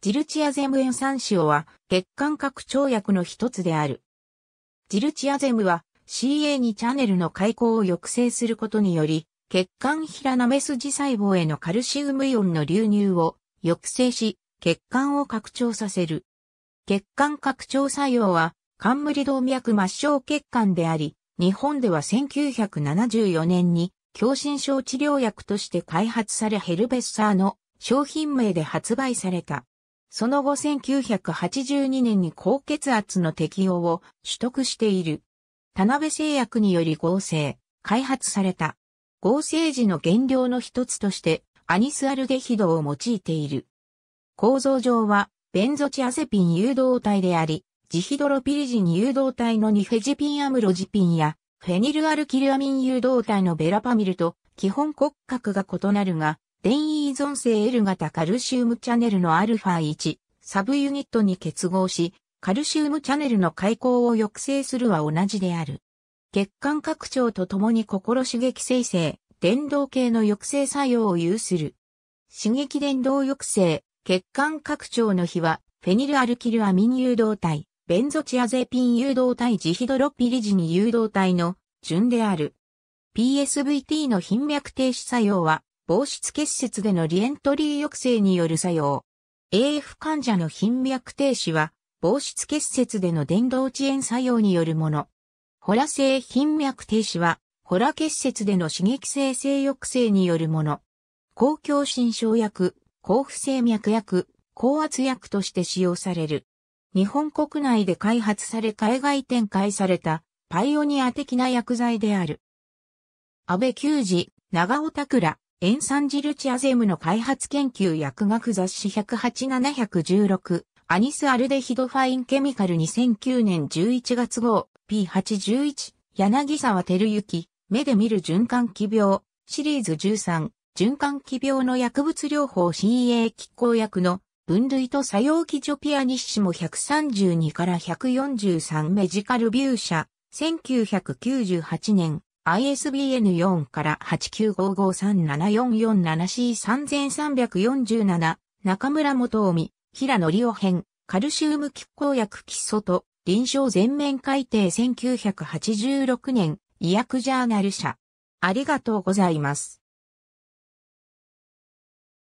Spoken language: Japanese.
ジルチアゼム塩酸塩は血管拡張薬の一つである。ジルチアゼムは CA2 チャンネルの開口を抑制することにより、血管ナなめジ細胞へのカルシウムイオンの流入を抑制し、血管を拡張させる。血管拡張作用は、冠動脈末梢血管であり、日本では1974年に狭心症治療薬として開発されヘルベッサーの商品名で発売された。その後1982年に高血圧の適用を取得している。田辺製薬により合成、開発された。合成時の原料の一つとしてアニスアルデヒドを用いている。構造上はベンゾチアセピン誘導体であり、ジヒドロピリジン誘導体のニフェジピンアムロジピンやフェニルアルキルアミン誘導体のベラパミルと基本骨格が異なるが、電位依存性 L 型カルシウムチャネルの α1 サブユニットに結合し、カルシウムチャネルの開口を抑制するは同じである。血管拡張とともに心刺激生成、電動系の抑制作用を有する。刺激電動抑制、血管拡張の比は、フェニルアルキルアミン誘導体、ベンゾチアゼピン誘導体ジヒドロピリジニ誘導体の順である。PSVT の頻脈停止作用は、防湿結節でのリエントリー抑制による作用。AF 患者の頻脈停止は、防湿結節での電動遅延作用によるもの。ホラ性頻脈停止は、ホラ結節での刺激性性抑制によるもの。公共心症薬、抗不整脈薬、高圧薬として使用される。日本国内で開発され海外展開されたパイオニア的な薬剤である。安倍久治、長尾拓羅。エンサンジルチアゼムの開発研究薬学雑誌108-716、アニスアルデヒドファインケミカル2009年11月号 P811、柳沢照之、目で見る循環器病、シリーズ13、循環器病の薬物療法 CA 機構薬の分類と作用基準ピアニッシモ132から143メジカルビュー社、1998年、ISBN4 から 895537447C3347 中村元臣、平野理夫編、カルシウム拮抗薬基礎と臨床全面改定1986年医薬ジャーナル社。ありがとうございます。